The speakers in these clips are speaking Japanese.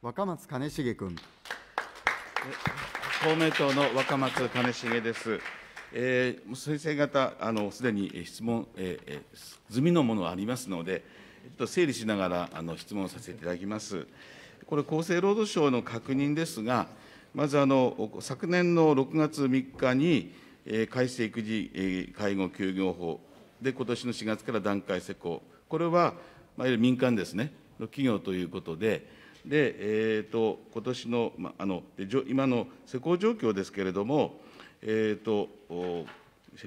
若松兼重君。公明党の若松兼重です。えー、先生方、あのすでに質問、えー、済みのものありますので、ちょっと整理しながらあの質問させていただきます。これ、厚生労働省の確認ですが、まずあの昨年の6月3日に、えー、改正育児、えー、介護休業法で、今年の4月から段階施行、これは、まあ、いわゆる民間ですね、の企業ということで、で、えーと、今年の、ま、あの今の施工状況ですけれども、えーと、と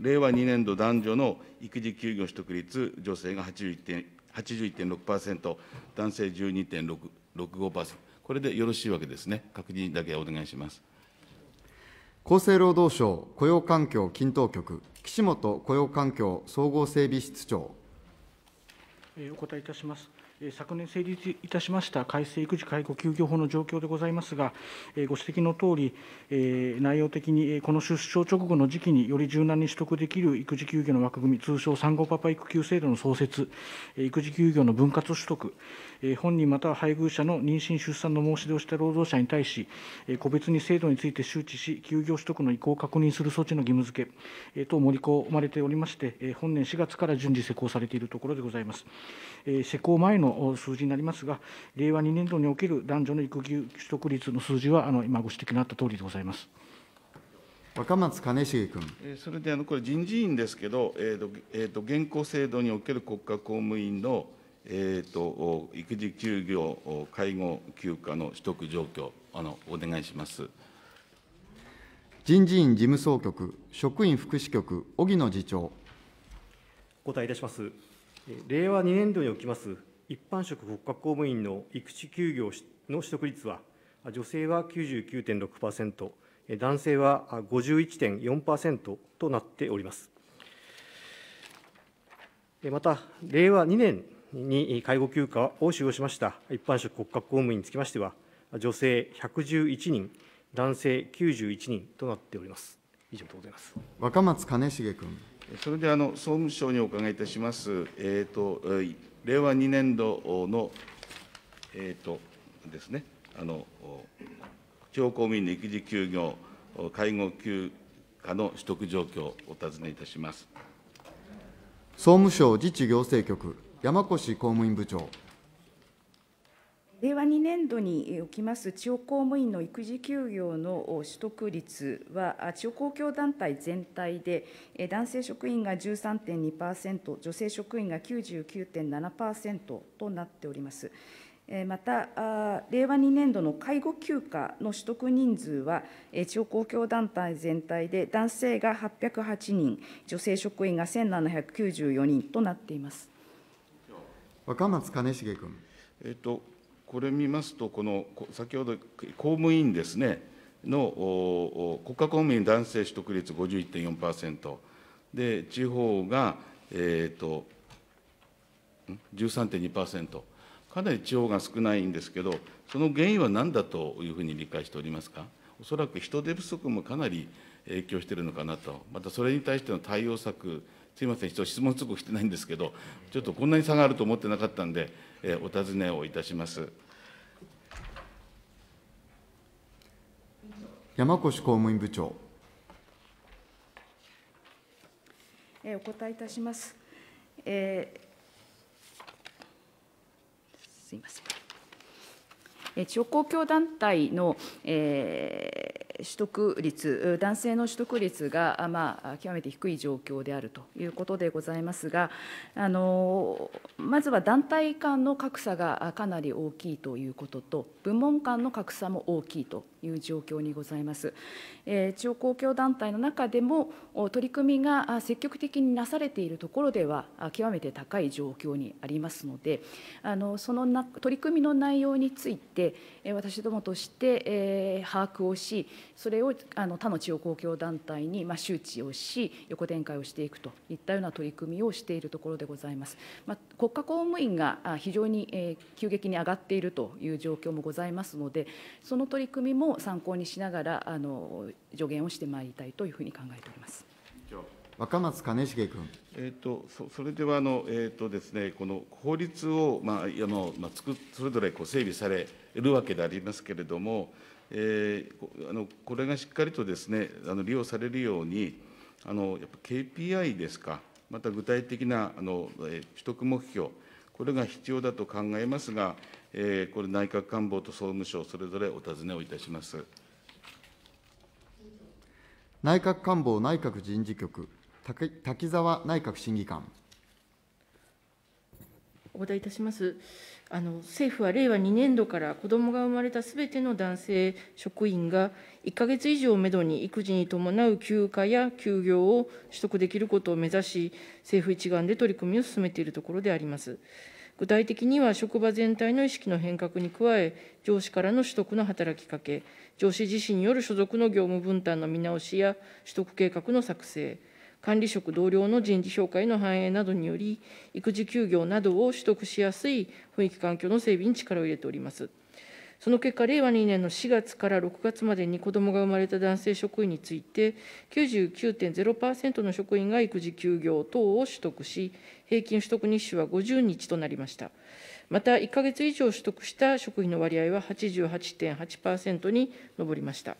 令和2年度男女の育児休業取得率、女性が81.6%、男性12.65%、これでよろしいわけですね、確認だけお願いします。厚生労働省雇用環境均等局、岸本雇用環境総合整備室長。お答えいたします。昨年成立いたしました改正育児介護休業法の状況でございますが、ご指摘のとおり、内容的にこの出生直後の時期により柔軟に取得できる育児休業の枠組み、通称産後パパ育休制度の創設、育児休業の分割取得、本人または配偶者の妊娠・出産の申し出をした労働者に対し、個別に制度について周知し、休業取得の意向を確認する措置の義務付け等盛り込まれておりまして、本年4月から順次施行されているところでございます。施行前の数字になりますが、令和2年度における男女の育休取得率の数字は、あの今ご指摘のあったとおりでございます。若松兼重君。それであのこれ人事院ですけど、えっ、ー、とえっ、ー、と現行制度における国家公務員のえーと、と育児休業、介護休暇の取得状況、あのお願いします人事院事務総局、職員福祉局、荻野次長。お答えいたします。令和2年度におきます一般職国家公務員の育児休業の取得率は、女性は99.6%、男性は51.4%となっております。また、令和2年に介護休暇を使用しました一般職国家公務員につきましては、女性111人、男性91人となっております。以上でございます若松兼重君。それであの総務省にお伺いいたします、えーと、令和2年度の、えーとですね、あの地方公務員の育児休業、介護休暇の取得状況、お尋ねいたします。総務省自治行政局。山越公務員部長。令和2年度におきます地方公務員の育児休業の取得率は、地方公共団体全体で、男性職員が13.2%、女性職員が99.7%となっております。また、令和2年度の介護休暇の取得人数は、地方公共団体全体で男性が808人、女性職員が1794人となっています。若松兼重君。えっと、これ見ますと、この先ほど公務員ですね、の国家公務員男性取得率51.4%で、地方が、えー、っと13.2%、かなり地方が少ないんですけど、その原因は何だというふうに理解しておりますか。おそらく人手不足もかなり影響しているのかなと、またそれに対しての対応策すみません、質問通告してないんですけど、ちょっとこんなに差があると思ってなかったんで、えお尋ねをいたします。山越公務員部長。えお答えいたします。えー、すいません。地方公共団体の、えー取得率、男性の取得率が、まあ、極めて低い状況であるということでございますが、あのまずは団体間の格差がかなり大きいということと、部門間の格差も大きいという状況にございます。え地方公共団体の中でも取り組みが積極的になされているところでは極めて高い状況にありますので、あのそのな取り組みの内容について私どもとして、え把握をし、それをあの他の地方公共団体にま周知をし横展開をしていくといったような取り組みをしているところでございます。ま国家公務員が非常に急激に上がっているという状況もございますので、その取り組みもも参考にしながらあの助言をしてまいりたいというふうに考えております。若松兼重君。えっ、ー、とそそれではあのえっ、ー、とですねこの法律をまああのまあつくそれぞれこう整備されるわけでありますけれども、えー、あのこれがしっかりとですねあの利用されるようにあのやっぱ KPI ですかまた具体的なあの、えー、取得目標これが必要だと考えますが。えー、これ、内閣官房と総務省、それぞれお尋ねをいたします。内閣官房内閣人事局、滝沢内閣審議官。お答えいたしますあの政府は令和2年度から子どもが生まれたすべての男性職員が1か月以上をめどに育児に伴う休暇や休業を取得できることを目指し政府一丸で取り組みを進めているところであります。具体的には職場全体の意識の変革に加え、上司からの取得の働きかけ、上司自身による所属の業務分担の見直しや取得計画の作成、管理職同僚の人事評価への反映などにより、育児休業などを取得しやすい雰囲気環境の整備に力を入れております。その結果、令和2年の4月から6月までに子どもが生まれた男性職員について、99.0%の職員が育児休業等を取得し、平均取得日数は50日となりました。また、1か月以上取得した職員の割合は88.8%に上りました。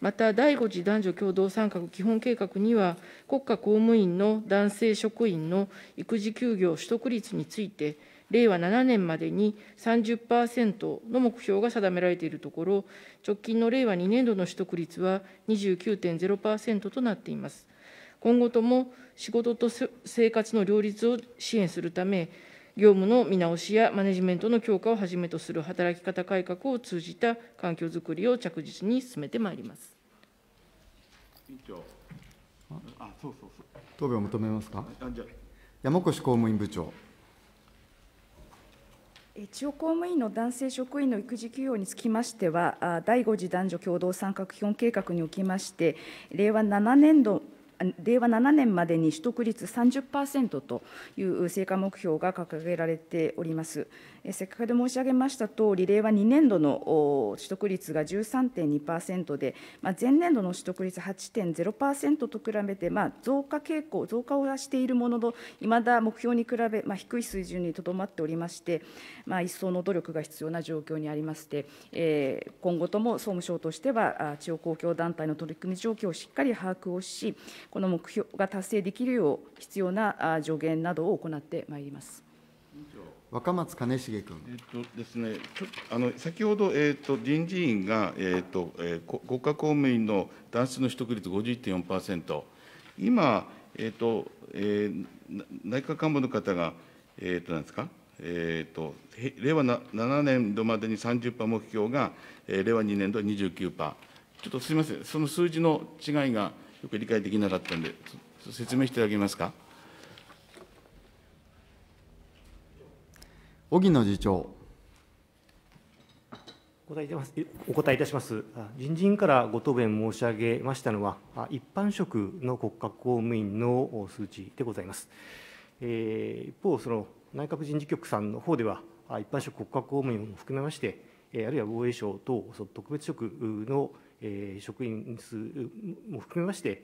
また第5次男女共同参画基本計画には、国家公務員の男性職員の育児休業取得率について、令和7年までに30%の目標が定められているところ、直近の令和2年度の取得率は29.0%となっています。今後とも仕事と生活の両立を支援するため、業務の見直しやマネジメントの強化をはじめとする働き方改革を通じた環境づくりを着実に進めてまいります。委員長あそうそうそう答弁を求めますか山越公務員部長。地方公務員の男性職員の育児休養につきましては、第5次男女共同参画基本計画におきまして、令和7年度令和7年までに取得率30%という成果目標が掲げられております。先ほど申し上げましたとおり、令和2年度の取得率が13.2％で、前年度の取得率8.0%と比べて、増加傾向、増加をしているものの、いまだ目標に比べ、低い水準にとどまっておりまして、一層の努力が必要な状況にありまして、今後とも総務省としては、地方公共団体の取り組み状況をしっかり把握をし、この目標が達成できるよう、必要な助言などを行ってまいります。若松兼重君。えっとですね、あの先ほど、えっと、人事院が、えっとえー、国家公務員の男子の取得率51.4%、今、えっとえー、内閣官房の方が、えっとなんですか、えっと令和7年度までに30%目標が、えー、令和2年度は29%、ちょっとすみません、その数字の違いがよく理解できなかったんで、説明していただけますか。荻野次長。お答えいたしますお答えいたします人事院からご答弁申し上げましたのは、一般職の国家公務員の数値でございます。えー、一方、その内閣人事局さんの方では、一般職国家公務員も含めまして、あるいは防衛省等、その特別職の職員数も含めまして、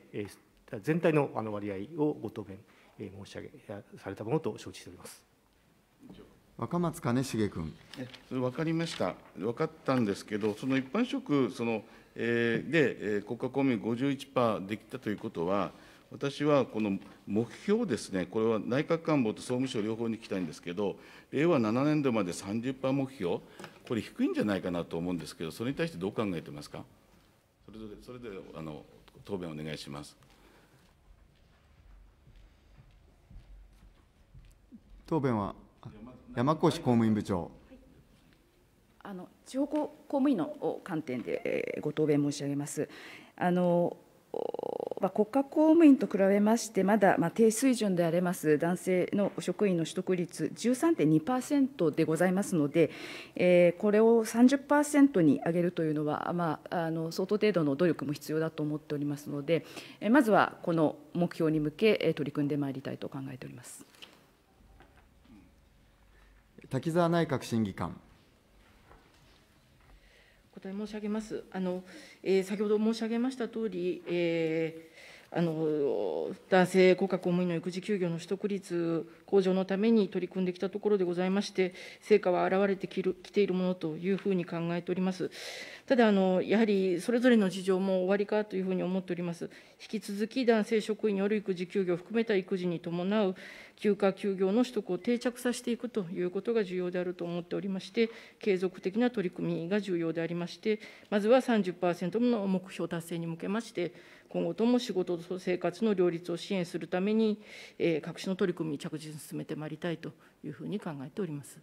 全体の割合をご答弁申し上げされたものと承知しております。若松兼重君。それ分かりました、分かったんですけど、その一般職その、えー、で、えー、国家公務員51%できたということは、私はこの目標ですね、これは内閣官房と総務省両方に聞きたいんですけど、令和7年度まで30%目標、これ低いんじゃないかなと思うんですけど、それに対してどう考えてますか。それぞれそれぞれあの答弁お願いします。答弁は。山越公務員部長。あの地方公務員の観点でご答弁申し上げます。あのま国家公務員と比べまして、まだ、ま低水準であります男性の職員の取得率13.2%でございますので、えこれを30%に上げるというのは、まあ、あの相当程度の努力も必要だと思っておりますので、えまずはこの目標に向け、取り組んでまいりたいと考えております。滝沢内閣審議官。お答え申し上げます。あの、えー、先ほど申し上げました通り、えー、あの男性国家公務員の育児休業の取得率向上のために取り組んできたところでございまして、成果は表れてきるきているものというふうに考えております。ただあの、やはりそれぞれの事情も終わりかというふうに思っております。引き続き男性職員による育児休業を含めた育児に伴う休暇・休業の取得を定着させていくということが重要であると思っておりまして、継続的な取り組みが重要でありまして、まずは30%の目標達成に向けまして、今後とも仕事と生活の両立を支援するために、えー、各種の取り組み、着実に進めてまいりたいというふうに考えております。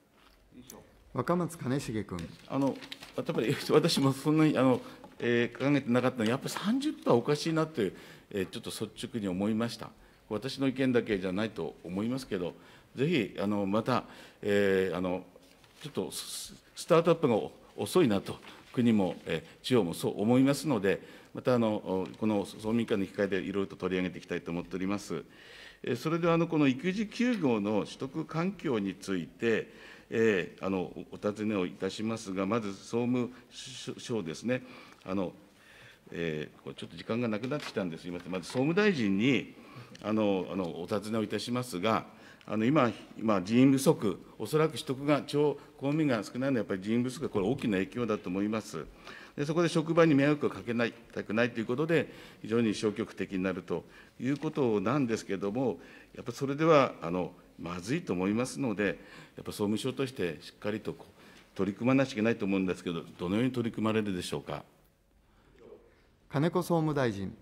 若松兼重君あのやっぱり私もそんなにあの、えー、考えてなかったのは、やっぱり30%はおかしいなとて、えー、ちょっと率直に思いました。私の意見だけじゃないと思いますけど、ぜひあのまた、えー、あのちょっとスタートアップが遅いなと、国も、えー、地方もそう思いますので、またあのこの総民間の機会でいろいろと取り上げていきたいと思っております。えー、それではあのこの育児休業の取得環境について、えー、あのお尋ねをいたしますが、まず総務省ですね、あのえー、ちょっと時間がなくなってきたんです、すみません、まず総務大臣に、あのあのお尋ねをいたしますが、あの今、今人員不足、おそらく取得が、超公務員が少ないのは、やっぱり人員不足がこれ、大きな影響だと思います。でそこで職場に迷惑をかけないたくないということで、非常に消極的になるということなんですけれども、やっぱりそれではあのまずいと思いますので、やっぱ総務省としてしっかりと取り組まなきゃいけないと思うんですけど、どのように取り組まれるでしょうか。金子総務大臣。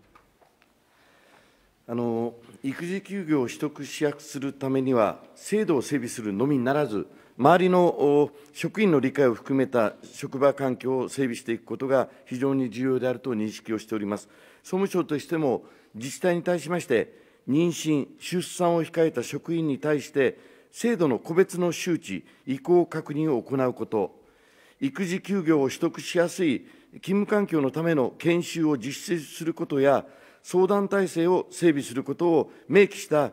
あの育児休業を取得しやするためには、制度を整備するのみならず、周りの職員の理解を含めた職場環境を整備していくことが非常に重要であると認識をしております。総務省としても、自治体に対しまして、妊娠、出産を控えた職員に対して、制度の個別の周知、移行確認を行うこと、育児休業を取得しやすい勤務環境のための研修を実施することや、相談体制を整備することを明記した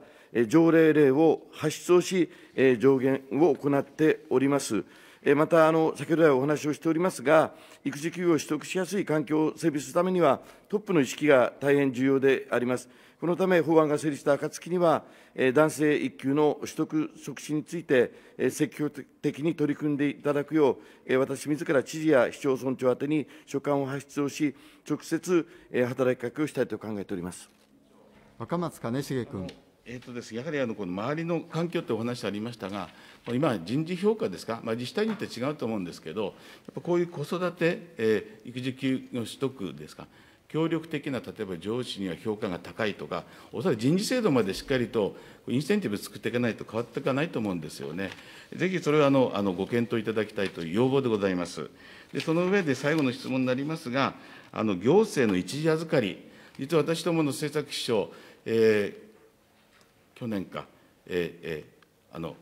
条例令を発出をし、上限を行っております。また、あの先ほど来お話をしておりますが、育児休業を取得しやすい環境を整備するためには、トップの意識が大変重要であります。このため、法案が成立した暁には、男性育休の取得促進について、積極的に取り組んでいただくよう、私自ら知事や市町村長宛てに所管を発出をし、直接働きかけをしたいと考えております若松兼重君。えーとですやはりあのこの周りの環境ってお話ありましたが、今、人事評価ですか、まあ、自治体によって違うと思うんですけど、やっぱこういう子育て、えー、育児休業取得ですか、協力的な、例えば上司には評価が高いとか、おそらく人事制度までしっかりとインセンティブ作っていかないと変わっていかないと思うんですよね。ぜひそれはあのあのご検討いただきたいという要望でございます。でその上で最後の質問になりますが、あの行政の一時預かり、実は私どもの政策秘書、えー、去年か、えーえー、あの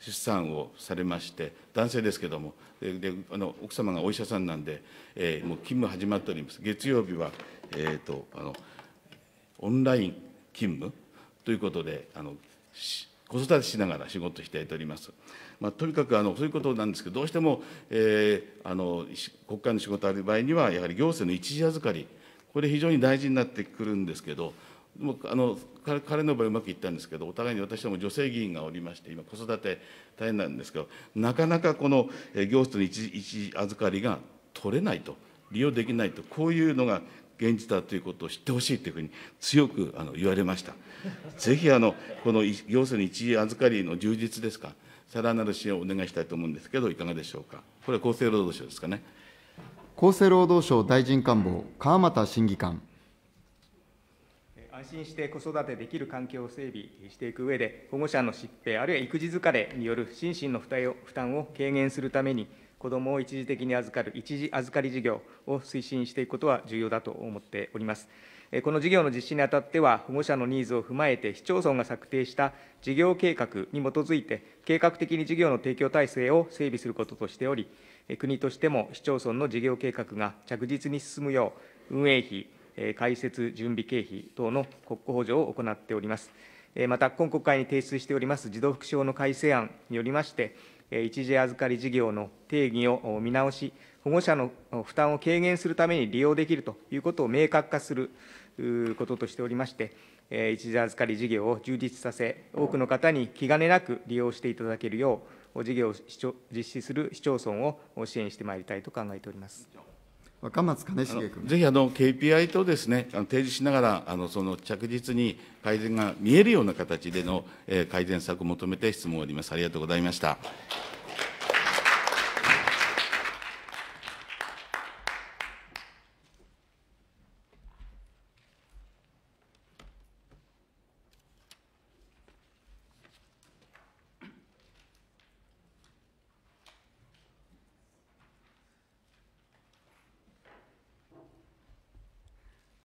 出産をされまして、男性ですけども、であの奥様がお医者さんなんで、えー、もう勤務始まっております、月曜日は、えーと、あのオンライン勤務ということで、あの子育てしながら仕事していております。まあ、とにかくあのそういうことなんですけど、どうしても、えー、あの国会の仕事ある場合には、やはり行政の一時預かり、これ、非常に大事になってくるんですけど、もうあの彼の場合うまくいったんですけどお互いに私ども女性議員がおりまして今子育て大変なんですけどなかなかこの行政の一時預かりが取れないと利用できないとこういうのが現実だということを知ってほしいというふうに強くあの言われました。ぜひあのこの行政の一時預かりの充実ですか、さらなる支援をお願いしたいと思うんですけど、いかがでしょうか。これは厚生労働省ですかね。厚生労働省大臣官房川俣審議官。安心して子育てできる環境を整備していく上で、保護者の疾病、あるいは育児疲れによる心身の負担を軽減するために、子どもを一時的に預かる一時預かり事業を推進していくことは重要だと思っております。この事業の実施にあたっては、保護者のニーズを踏まえて、市町村が策定した事業計画に基づいて、計画的に事業の提供体制を整備することとしており、国としても市町村の事業計画が着実に進むよう、運営費、開設準備経費等の国庫補助を行っております。また、今国会に提出しております児童福祉法の改正案によりまして、一時預かり事業の定義を見直し、保護者の負担を軽減するために利用できるということを明確化することとしておりまして、一時預かり事業を充実させ、多くの方に気兼ねなく利用していただけるよう、事業を実施する市町村を支援してまいりたいと考えております。若松兼重君ぜひあの KPI とですねあの提示しながらあのその着実に改善が見えるような形での、えー、改善策を求めて質問を終わりますありがとうございました。